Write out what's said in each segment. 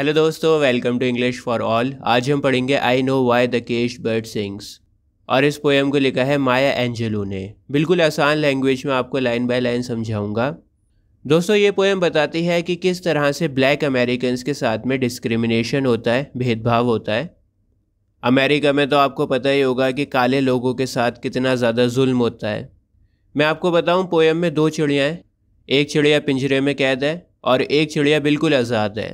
Hello दोस्तों welcome to English for all आज हम पढ़ेंगे I know why the cash bird sings और इस पोएम को लिखा है माया एंजेलो ने बिल्कुल आसान लैंग्वेज में आपको लाइन बाय लाइन समझाऊंगा दोस्तों ये पोएम बताती है कि किस तरह से ब्लैक अमेरिकन के साथ में डिस्क्रिमिनेशन होता है भेदभाव होता है अमेरिका में तो आपको पता ही होगा कि काले लोगों के साथ कितना ज़्यादा जुल्म होता है मैं आपको बताऊं पोएम में दो चिड़ियाँ हैं एक चिड़िया पिंजरे में कैद है और एक चिड़िया बिल्कुल आज़ाद है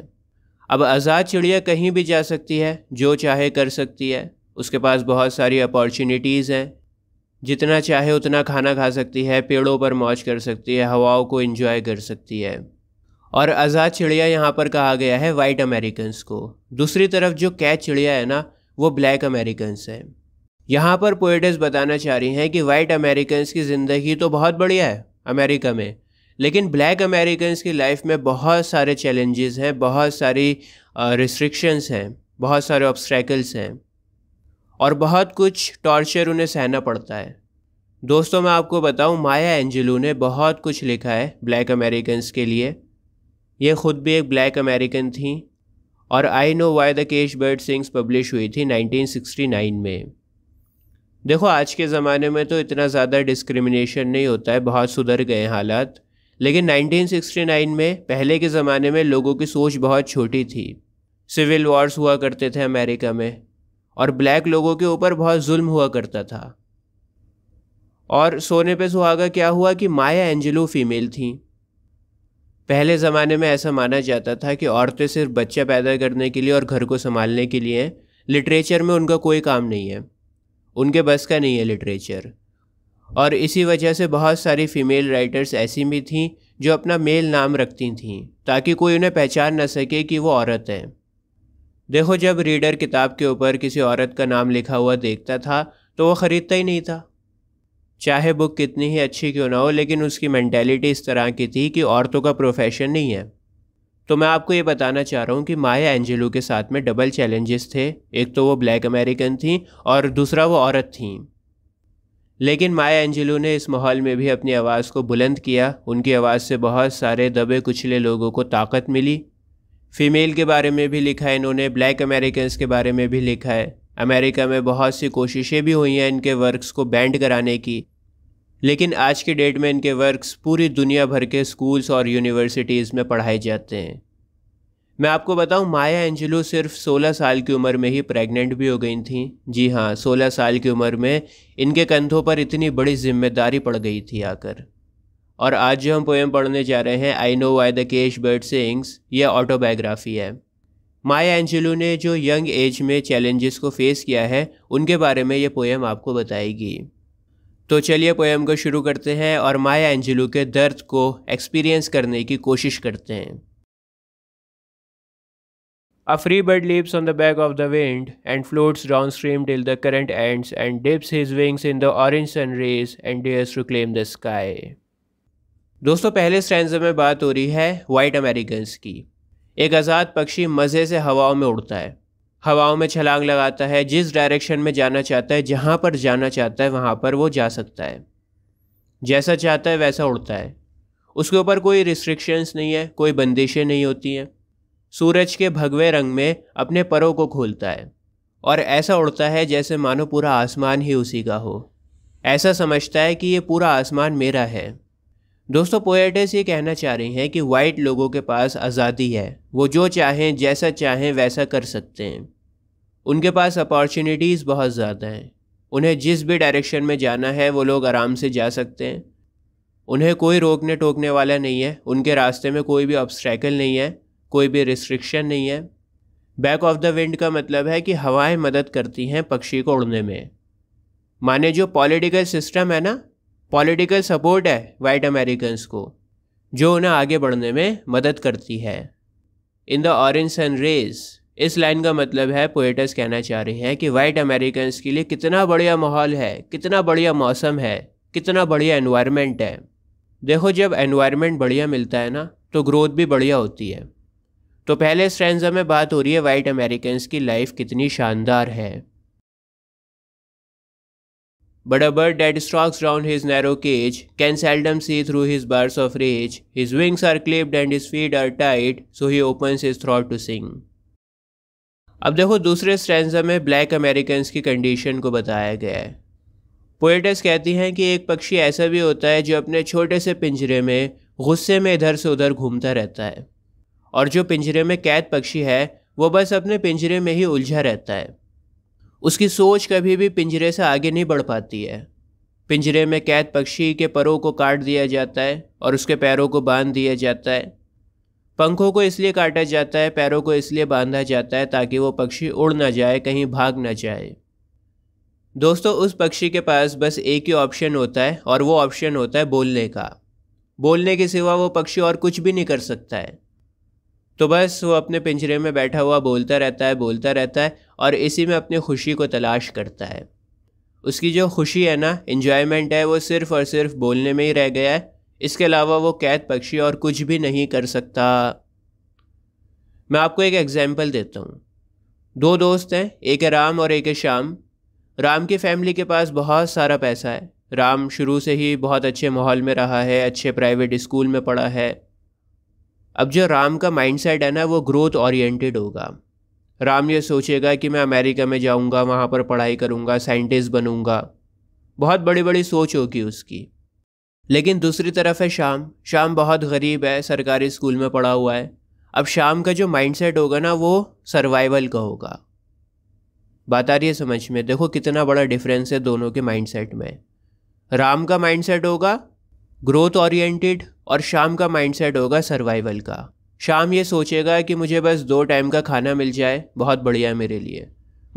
अब आज़ाद चिड़िया कहीं भी जा सकती है जो चाहे कर सकती है उसके पास बहुत सारी अपॉर्चुनिटीज़ हैं जितना चाहे उतना खाना खा सकती है पेड़ों पर मौज कर सकती है हवाओं को इन्जॉय कर सकती है और आज़ाद चिड़िया यहाँ पर कहा गया है वाइट अमेरिकन्स को दूसरी तरफ जो कैच चिड़िया है ना वो ब्लैक अमेरिकन्स है यहाँ पर पोएटस बताना चाह रही हैं कि वाइट अमेरिकन्स की ज़िंदगी तो बहुत बढ़िया है अमेरिका में लेकिन ब्लैक अमेरिकन की लाइफ में बहुत सारे चैलेंजेस हैं बहुत सारी रिस्ट्रिक्शंस हैं बहुत सारे ऑब्स्ट्रैकल्स हैं और बहुत कुछ टॉर्चर उन्हें सहना पड़ता है दोस्तों मैं आपको बताऊं माया एंजलू ने बहुत कुछ लिखा है ब्लैक अमेरिकन के लिए ये ख़ुद भी एक ब्लैक अमेरिकन थी और I know why the cash bird sings publish हुई थी 1969 में देखो आज के ज़माने में तो इतना ज़्यादा डिस्क्रिमिनेशन नहीं होता है बहुत सुधर गए हालात लेकिन 1969 में पहले के ज़माने में लोगों की सोच बहुत छोटी थी सिविल वॉर्स हुआ करते थे अमेरिका में और ब्लैक लोगों के ऊपर बहुत जुल्म हुआ करता था और सोने पे सुहागा क्या हुआ कि माया एंजलो फीमेल थी पहले ज़माने में ऐसा माना जाता था कि औरतें सिर्फ बच्चा पैदा करने के लिए और घर को संभालने के लिए लिटरेचर में उनका कोई काम नहीं है उनके बस का नहीं है लिटरेचर और इसी वजह से बहुत सारी फीमेल राइटर्स ऐसी भी थीं जो अपना मेल नाम रखती थीं ताकि कोई उन्हें पहचान न सके कि वो औरत है देखो जब रीडर किताब के ऊपर किसी औरत का नाम लिखा हुआ देखता था तो वो ख़रीदता ही नहीं था चाहे बुक कितनी ही अच्छी क्यों ना हो लेकिन उसकी मैंटेलिटी इस तरह की थी कि औरतों का प्रोफेशन नहीं है तो मैं आपको ये बताना चाह रहा हूँ कि माया एंजेलो के साथ में डबल चैलेंजेस थे एक तो वो ब्लैक अमेरिकन थी और दूसरा वो औरत थी लेकिन माया एंजेलू ने इस माहौल में भी अपनी आवाज़ को बुलंद किया उनकी आवाज़ से बहुत सारे दबे कुचले लोगों को ताकत मिली फीमेल के बारे में भी लिखा है इन्होंने ब्लैक अमेरिकन्स के बारे में भी लिखा है अमेरिका में बहुत सी कोशिशें भी हुई हैं इनके वर्क्स को बैंड कराने की लेकिन आज के डेट में इनके वर्क्स पूरी दुनिया भर के स्कूल्स और यूनिवर्सिटीज़ में पढ़ाए जाते हैं मैं आपको बताऊं माया एंजेलो सिर्फ 16 साल की उम्र में ही प्रेग्नेंट भी हो गई थी जी हाँ 16 साल की उम्र में इनके कंधों पर इतनी बड़ी जिम्मेदारी पड़ गई थी आकर और आज जो हम पोएम पढ़ने जा रहे हैं I know why the cash bird sings ये ऑटोबायोग्राफी है माया एंजलो ने जो यंग एज में चैलेंजेस को फेस किया है उनके बारे में ये पोएम आपको बताएगी तो चलिए पोएम को शुरू करते हैं और माया एंजलो के दर्द को एक्सपीरियंस करने की कोशिश करते हैं A free bird leaps on the back of the wind and floats downstream till the current ends and dips his wings in the orange sun rays and dares to claim the sky. दोस्तों पहले stand में बात हो रही है white Americans की एक आज़ाद पक्षी मज़े से हवाओं में उड़ता है हवाओं में छलांग लगाता है जिस डायरेक्शन में जाना चाहता है जहाँ पर जाना चाहता है वहाँ पर वो जा सकता है जैसा चाहता है वैसा उड़ता है उसके ऊपर कोई रिस्ट्रिक्शंस नहीं है कोई बंदिशें नहीं होती हैं सूरज के भगवे रंग में अपने परों को खोलता है और ऐसा उड़ता है जैसे मानो पूरा आसमान ही उसी का हो ऐसा समझता है कि ये पूरा आसमान मेरा है दोस्तों पोएटिस ये कहना चाह रही हैं कि वाइट लोगों के पास आज़ादी है वो जो चाहें जैसा चाहें वैसा कर सकते हैं उनके पास अपॉर्चुनिटीज़ बहुत ज़्यादा हैं उन्हें जिस भी डायरेक्शन में जाना है वो लोग आराम से जा सकते हैं उन्हें कोई रोकने टोकने वाला नहीं है उनके रास्ते में कोई भी ऑब्स्ट्रैकल नहीं है कोई भी रिस्ट्रिक्शन नहीं है बैक ऑफ द विंड का मतलब है कि हवाएं मदद करती हैं पक्षी को उड़ने में माने जो पॉलिटिकल सिस्टम है ना पॉलिटिकल सपोर्ट है वाइट अमेरिकन्स को जो उन्हें आगे बढ़ने में मदद करती है in the orange sun rays इस लाइन का मतलब है पोएटस कहना चाह रहे हैं कि वाइट अमेरिकन्स के लिए कितना बढ़िया माहौल है कितना बढ़िया मौसम है कितना बढ़िया एनवायरनमेंट है देखो जब एनवायरनमेंट बढ़िया मिलता है ना तो ग्रोथ भी बढ़िया होती है तो पहले स्ट्रेंजा में बात हो रही है वाइट अमेरिकन की लाइफ कितनी शानदार है but a bird date strokes round his narrow cage can seldom C through his burrs of raise his wings are clipped and his feed are tight so he open his throat to sing अब देखो दूसरे stanza में black American की condition को बताया गया है poets कहती हैं कि एक पक्षी ऐसा भी होता है जो अपने छोटे से पिंजरे में गुस्से में इधर से उधर घूमता रहता है और जो पिंजरे में कैद पक्षी है वो बस अपने पिंजरे में ही उलझा रहता है उसकी सोच कभी भी पिंजरे से आगे नहीं बढ़ पाती है पिंजरे में कैद पक्षी के परों को काट दिया जाता है और उसके पैरों को बांध दिया जाता है पंखों को इसलिए काटा जाता है पैरों को इसलिए बांधा जाता है ताकि वो पक्षी उड़ ना जाए कहीं भाग ना जाए दोस्तों उस पक्षी के पास बस एक ही ऑप्शन होता है और वो ऑप्शन होता है बोलने का बोलने के सिवा वो पक्षी और कुछ भी नहीं कर सकता है तो बस वो अपने पिंजरे में बैठा हुआ बोलता रहता है बोलता रहता है और इसी में अपनी खुशी को तलाश करता है उसकी जो खुशी है ना इन्जॉयमेंट है वो सिर्फ़ और सिर्फ बोलने में ही रह गया है इसके अलावा वो कैद पक्षी और कुछ भी नहीं कर सकता मैं आपको एक एग्ज़ाम्पल देता हूँ दो दोस्त हैं एक है राम और एक है श्याम राम की फैमिली के पास बहुत सारा पैसा है राम शुरू से ही बहुत अच्छे माहौल में रहा है अच्छे प्राइवेट स्कूल में पढ़ा है अब जो राम का माइंडसेट है ना वो ग्रोथ ओरिएंटेड होगा राम ये सोचेगा कि मैं अमेरिका में जाऊंगा वहाँ पर पढ़ाई करूँगा साइंटिस्ट बनूंगा बहुत बड़ी बड़ी सोच होगी उसकी लेकिन दूसरी तरफ है शाम शाम बहुत गरीब है सरकारी स्कूल में पढ़ा हुआ है अब शाम का जो माइंडसेट होगा ना वो सर्वाइवल का होगा बात आ रही है समझ में देखो कितना बड़ा डिफरेंस है दोनों के माइंडसेट में राम का माइंडसेट होगा ग्रोथ ओरिएंटेड और शाम का माइंडसेट होगा सर्वाइवल का शाम ये सोचेगा कि मुझे बस दो टाइम का खाना मिल जाए बहुत बढ़िया है मेरे लिए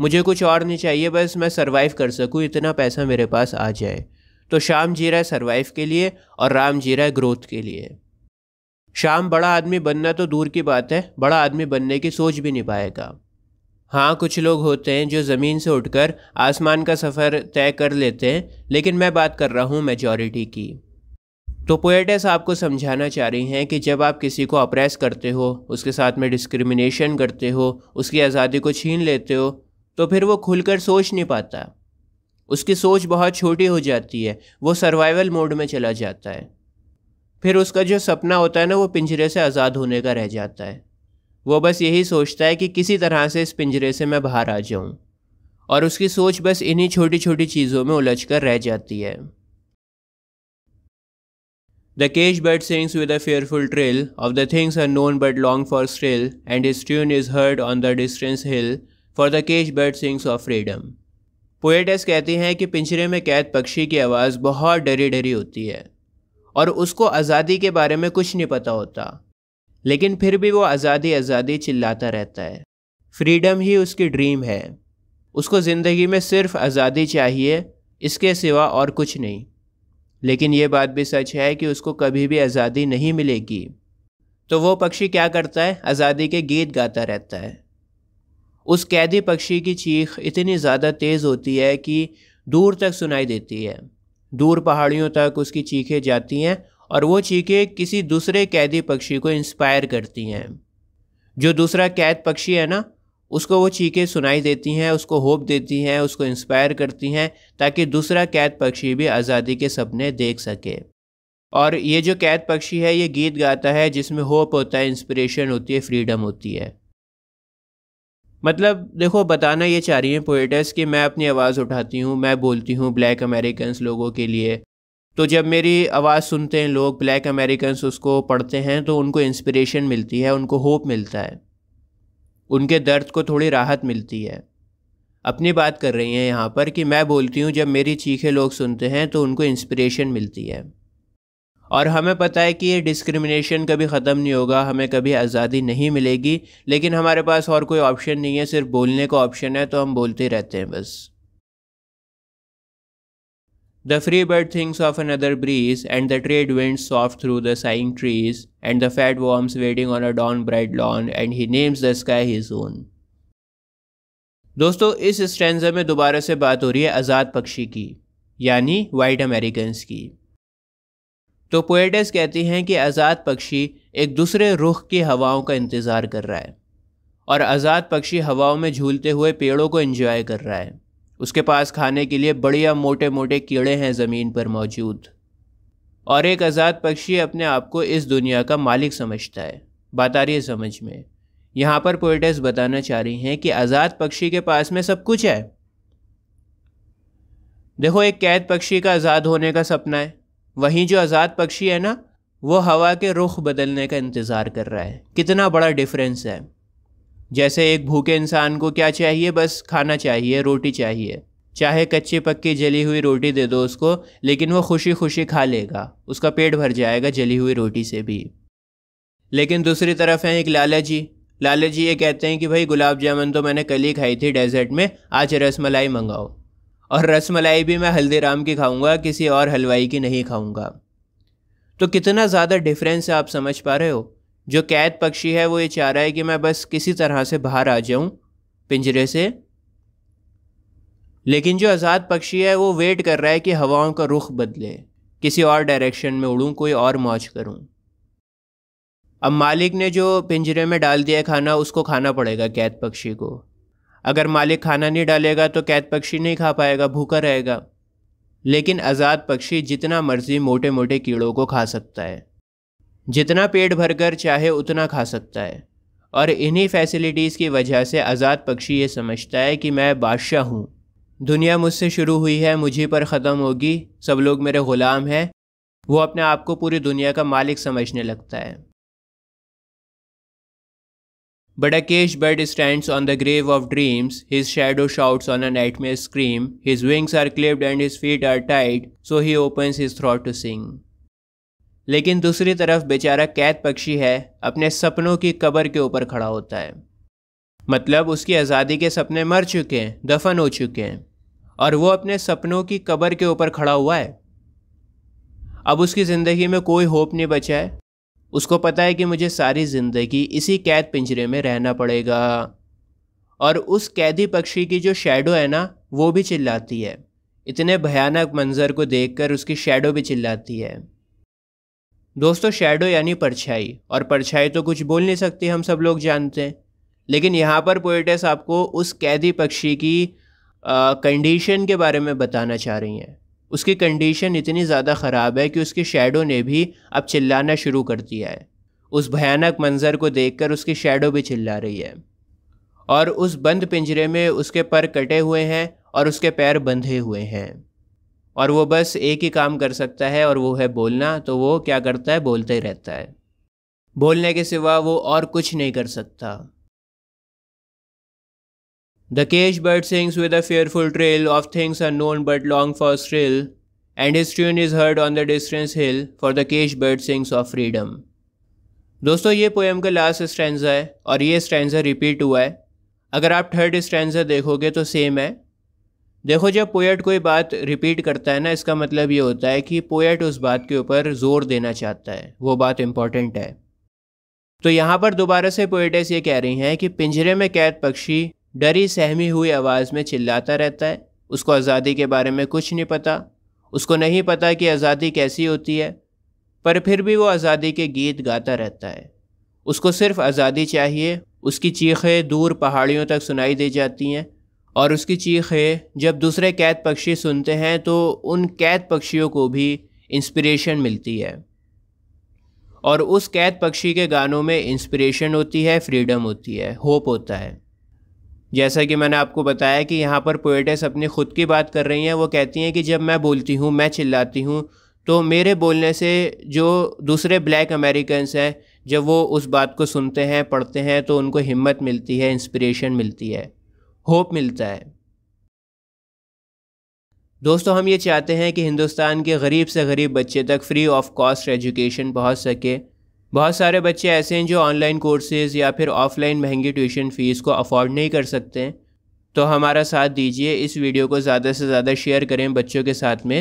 मुझे कुछ और नहीं चाहिए बस मैं सर्वाइव कर सकूँ इतना पैसा मेरे पास आ जाए तो शाम जी रहा है सर्वाइव के लिए और राम जी रहा है ग्रोथ के लिए शाम बड़ा आदमी बनना तो दूर की बात है बड़ा आदमी बनने की सोच भी नहीं पाएगा हाँ कुछ लोग होते हैं जो ज़मीन से उठकर आसमान का सफ़र तय कर लेते हैं लेकिन मैं बात कर रहा हूँ मेजॉरिटी की तो पोएटस आपको समझाना चाह रही हैं कि जब आप किसी को अप्रेस करते हो उसके साथ में डिस्क्रिमिनेशन करते हो उसकी आज़ादी को छीन लेते हो तो फिर वो खुलकर सोच नहीं पाता उसकी सोच बहुत छोटी हो जाती है वो सर्वाइवल मोड में चला जाता है फिर उसका जो सपना होता है ना वो पिंजरे से आज़ाद होने का रह जाता है वो बस यही सोचता है कि किसी तरह से इस पिंजरे से मैं बाहर आ जाऊँ और उसकी सोच बस इन्हीं छोटी छोटी चीज़ों में उलझ कर रह जाती है The cage bird sings with a fearful trill of the things unknown but long for still, and his tune is heard on the distant hill, for the cage bird sings of freedom. Poets कहती हैं कि पिंजरे में कैद पक्षी की आवाज़ बहुत डरी डरी होती है और उसको आज़ादी के बारे में कुछ नहीं पता होता लेकिन फिर भी वो आज़ादी आज़ादी चिल्लाता रहता है फ्रीडम ही उसकी ड्रीम है उसको ज़िंदगी में सिर्फ आज़ादी चाहिए इसके सिवा और कुछ नहीं लेकिन ये बात भी सच है कि उसको कभी भी आज़ादी नहीं मिलेगी तो वो पक्षी क्या करता है आज़ादी के गीत गाता रहता है उस कैदी पक्षी की चीख इतनी ज़्यादा तेज़ होती है कि दूर तक सुनाई देती है दूर पहाड़ियों तक उसकी चीखें जाती हैं और वो चीखें किसी दूसरे कैदी पक्षी को इंस्पायर करती हैं जो दूसरा कैद पक्षी है ना उसको वो चीखें सुनाई देती हैं उसको होप देती हैं उसको इंस्पायर करती हैं ताकि दूसरा कैद पक्षी भी आज़ादी के सपने देख सके और ये जो कैद पक्षी है ये गीत गाता है जिसमें होप होता है इंस्पिरेशन होती है फ्रीडम होती है मतलब देखो बताना ये चाह रही हैं पोइटर्स कि मैं अपनी आवाज़ उठाती हूँ मैं बोलती हूँ ब्लैक अमेरिकन लोगों के लिए तो जब मेरी आवाज़ सुनते हैं लोग ब्लैक अमेरिकन उसको पढ़ते हैं तो उनको इंस्पिरेशन मिलती है उनको होप मिलता है उनके दर्द को थोड़ी राहत मिलती है अपनी बात कर रही हैं यहाँ पर कि मैं बोलती हूँ जब मेरी चीखें लोग सुनते हैं तो उनको इंस्पिरेशन मिलती है और हमें पता है कि ये डिस्क्रिमिनेशन कभी ख़त्म नहीं होगा हमें कभी आज़ादी नहीं मिलेगी लेकिन हमारे पास और कोई ऑप्शन नहीं है सिर्फ बोलने का ऑप्शन है तो हम बोलते रहते हैं बस The free bird thinks of another breeze, and the trade winds soft through the sighing trees, and the fat worms waiting on a dawn bright lawn, and he names the sky his own. दोस्तों इस stanza में दोबारा से बात हो रही है आज़ाद पक्षी की यानी वाइट अमेरिकन की तो पोएटस कहती हैं कि आज़ाद पक्षी एक दूसरे रुख की हवाओं का इंतज़ार कर रहा है और आज़ाद पक्षी हवाओं में झूलते हुए पेड़ों को एंजॉय कर रहा है उसके पास खाने के लिए बढ़िया मोटे मोटे कीड़े हैं ज़मीन पर मौजूद और एक आज़ाद पक्षी अपने आप को इस दुनिया का मालिक समझता है बात आ रही है समझ में यहाँ पर पोइटस बताना चाह रही हैं कि आज़ाद पक्षी के पास में सब कुछ है देखो एक कैद पक्षी का आज़ाद होने का सपना है वहीं जो आज़ाद पक्षी है ना वो हवा के रुख बदलने का इंतज़ार कर रहा है कितना बड़ा डिफरेंस है जैसे एक भूखे इंसान को क्या चाहिए बस खाना चाहिए रोटी चाहिए चाहे कच्ची पक्की जली हुई रोटी दे दो उसको लेकिन वो खुशी खुशी खा लेगा उसका पेट भर जाएगा जली हुई रोटी से भी लेकिन दूसरी तरफ हैं एक लाला जी लाला जी ये कहते हैं कि भाई गुलाब जामुन तो मैंने कल ही खाई थी डेजर्ट में आज रस मलाई मंगाओ और रस मलाई भी मैं हल्दीराम की खाऊंगा किसी और हलवाई की नहीं खाऊंगा तो कितना ज़्यादा डिफरेंस है आप समझ पा रहे हो जो कैद पक्षी है वो ये चाह रहा है कि मैं बस किसी तरह से बाहर आ जाऊं पिंजरे से लेकिन जो आज़ाद पक्षी है वो वेट कर रहा है कि हवाओं का रुख बदले किसी और डायरेक्शन में उड़ूं कोई और मौज करूं अब मालिक ने जो पिंजरे में डाल दिया खाना उसको खाना पड़ेगा कैद पक्षी को अगर मालिक खाना नहीं डालेगा तो कैद पक्षी नहीं खा पाएगा भूखा रहेगा लेकिन आज़ाद पक्षी जितना मर्ज़ी मोटे मोटे कीड़ों को खा सकता है जितना पेट भरकर चाहे उतना खा सकता है और इन्हीं फैसिलिटीज़ की वजह से आज़ाद पक्षी ये समझता है कि मैं बादशाह हूँ दुनिया मुझसे शुरू हुई है मुझे पर ख़त्म होगी सब लोग मेरे ग़ुलाम हैं वो अपने आप को पूरी दुनिया का मालिक समझने लगता है बड़ा केश bird stand on the grave of dreams his shadow shouts on a night में scream his wings are clipped and his feet are tight so he opens his throat to sing लेकिन दूसरी तरफ बेचारा कैद पक्षी है अपने सपनों की कबर के ऊपर खड़ा होता है मतलब उसकी आज़ादी के सपने मर चुके हैं दफन हो चुके हैं और वो अपने सपनों की कबर के ऊपर खड़ा हुआ है अब उसकी ज़िंदगी में कोई होप नहीं बचा है उसको पता है कि मुझे सारी ज़िंदगी इसी कैद पिंजरे में रहना पड़ेगा और उस कैदी पक्षी की जो शेडो है ना वो भी चिल्लाती है इतने भयानक मंज़र को देखकर उसकी शेडो भी चिल्लाती है दोस्तों शेडो यानी परछाई और परछाई तो कुछ बोल नहीं सकती हम सब लोग जानते हैं लेकिन यहाँ पर पोइटस आपको उस कैदी पक्षी की कंडीशन के बारे में बताना चाह रही हैं उसकी कंडीशन इतनी ज़्यादा ख़राब है कि उसकी शेडो ने भी अब चिल्लाना शुरू कर दिया है उस भयानक मंज़र को देखकर उसकी शेडो भी चिल्ला रही है और उस बंद पिंजरे में उसके पर कटे हुए हैं और उसके पैर बंधे हुए हैं और वो बस एक ही काम कर सकता है और वो है बोलना तो वो क्या करता है बोलते ही रहता है बोलने के सिवा वो और कुछ नहीं कर सकता the cash bird sings with a fearful trail of things are known but long for स्ट्रिल and is tune is heard on the distance hill for the cash bird sings of freedom दोस्तों ये poem का last stanza है और ये stanza repeat हुआ है अगर आप थर्ड स्ट्रेंजा देखोगे तो सेम है देखो जब पोएट कोई बात रिपीट करता है ना इसका मतलब ये होता है कि पोएट उस बात के ऊपर जोर देना चाहता है वो बात इम्पॉर्टेंट है तो यहाँ पर दोबारा से पोएटस ये कह रही हैं कि पिंजरे में कैद पक्षी डरी सहमी हुई आवाज़ में चिल्लाता रहता है उसको आज़ादी के बारे में कुछ नहीं पता उसको नहीं पता कि आज़ादी कैसी होती है पर फिर भी वो आज़ादी के गीत गाता रहता है उसको सिर्फ आज़ादी चाहिए उसकी चीखें दूर पहाड़ियों तक सुनाई दी जाती हैं और उसकी चीखें जब दूसरे कैद पक्षी सुनते हैं तो उन कैद पक्षियों को भी इंस्पिरेशन मिलती है और उस कैद पक्षी के गानों में इंस्पिरेशन होती है फ्रीडम होती है होप होता है जैसा कि मैंने आपको बताया कि यहाँ पर पोएटस अपनी खुद की बात कर रही हैं वो कहती हैं कि जब मैं बोलती हूँ मैं चिल्लाती हूँ तो मेरे बोलने से जो दूसरे ब्लैक अमेरिकन्स हैं जब वो उस बात को सुनते हैं पढ़ते हैं तो उनको हिम्मत मिलती है इंस्पिरेशन मिलती है होप मिलता है दोस्तों हम ये चाहते हैं कि हिंदुस्तान के गरीब से गरीब बच्चे तक फ्री ऑफ कॉस्ट एजुकेशन पहुंच सके बहुत सारे बच्चे ऐसे हैं जो ऑनलाइन कोर्सेज़ या फिर ऑफलाइन महंगी ट्यूशन फ़ीस को अफोर्ड नहीं कर सकते हैं तो हमारा साथ दीजिए इस वीडियो को ज़्यादा से ज़्यादा शेयर करें बच्चों के साथ में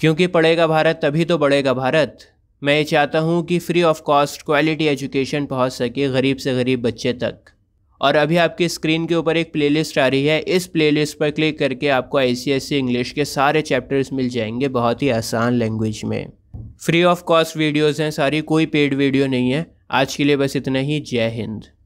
क्योंकि पढ़ेगा भारत तभी तो बढ़ेगा भारत मैं ये चाहता हूँ कि free of cost quality education पहुँच सके गरीब से गरीब बच्चे तक और अभी आपके स्क्रीन के ऊपर एक प्लेलिस्ट आ रही है इस प्लेलिस्ट पर क्लिक करके आपको आई इंग्लिश के सारे चैप्टर्स मिल जाएंगे बहुत ही आसान लैंग्वेज में फ्री ऑफ कॉस्ट वीडियोज़ हैं सारी कोई पेड वीडियो नहीं है आज के लिए बस इतना ही जय हिंद